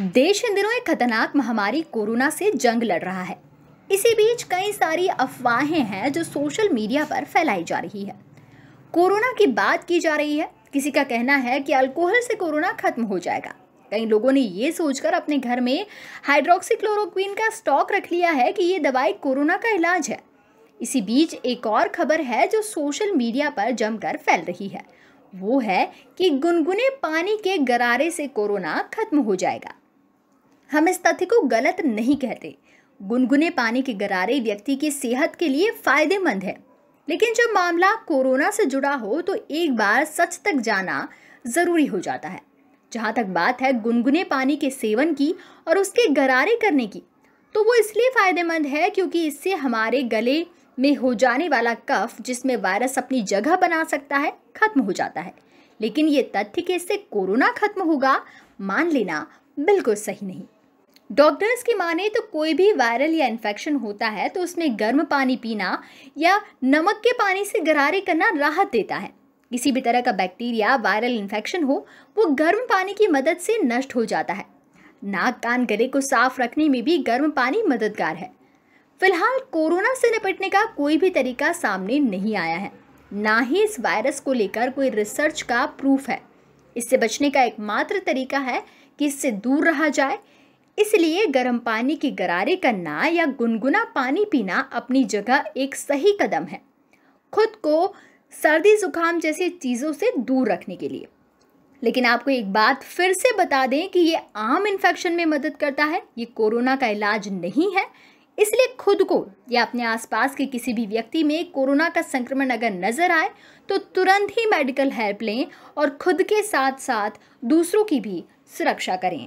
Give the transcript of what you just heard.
देश इन दिनों एक खतरनाक महामारी कोरोना से जंग लड़ रहा है इसी बीच कई सारी अफवाहें हैं जो सोशल मीडिया पर फैलाई जा रही है कोरोना की बात की जा रही है किसी का कहना है कि अल्कोहल से कोरोना खत्म हो जाएगा कई लोगों ने ये सोचकर अपने घर में हाइड्रोक्सीक्लोरोक्विन का स्टॉक रख लिया है कि ये दवाई कोरोना का इलाज है इसी बीच एक और खबर है जो सोशल मीडिया पर जमकर फैल रही है वो है कि गुनगुने पानी के गरारे से कोरोना खत्म हो जाएगा हम इस तथ्य को गलत नहीं कहते गुनगुने पानी के गरारे व्यक्ति की सेहत के लिए फायदेमंद है लेकिन जब मामला कोरोना से जुड़ा हो तो एक बार सच तक जाना ज़रूरी हो जाता है जहाँ तक बात है गुनगुने पानी के सेवन की और उसके गरारे करने की तो वो इसलिए फ़ायदेमंद है क्योंकि इससे हमारे गले में हो जाने वाला कफ जिसमें वायरस अपनी जगह बना सकता है खत्म हो जाता है लेकिन ये तथ्य कि इससे कोरोना खत्म होगा मान लेना बिल्कुल सही नहीं डॉक्टर्स की माने तो कोई भी वायरल या इन्फेक्शन होता है तो उसमें गर्म पानी पीना या नमक के पानी से गरारे करना राहत देता है किसी भी तरह का बैक्टीरिया वायरल इन्फेक्शन हो वो गर्म पानी की मदद से नष्ट हो जाता है नाक कान गले को साफ रखने में भी गर्म पानी मददगार है फिलहाल कोरोना से निपटने का कोई भी तरीका सामने नहीं आया है ना ही इस वायरस को लेकर कोई रिसर्च का प्रूफ है इससे बचने का एकमात्र तरीका है कि इससे दूर रहा जाए इसलिए गर्म पानी की गरारे करना या गुनगुना पानी पीना अपनी जगह एक सही कदम है खुद को सर्दी जुकाम जैसी चीज़ों से दूर रखने के लिए लेकिन आपको एक बात फिर से बता दें कि ये आम इन्फेक्शन में मदद करता है ये कोरोना का इलाज नहीं है इसलिए खुद को या अपने आसपास के किसी भी व्यक्ति में कोरोना का संक्रमण अगर नज़र आए तो तुरंत ही मेडिकल हेल्प लें और खुद के साथ साथ दूसरों की भी सुरक्षा करें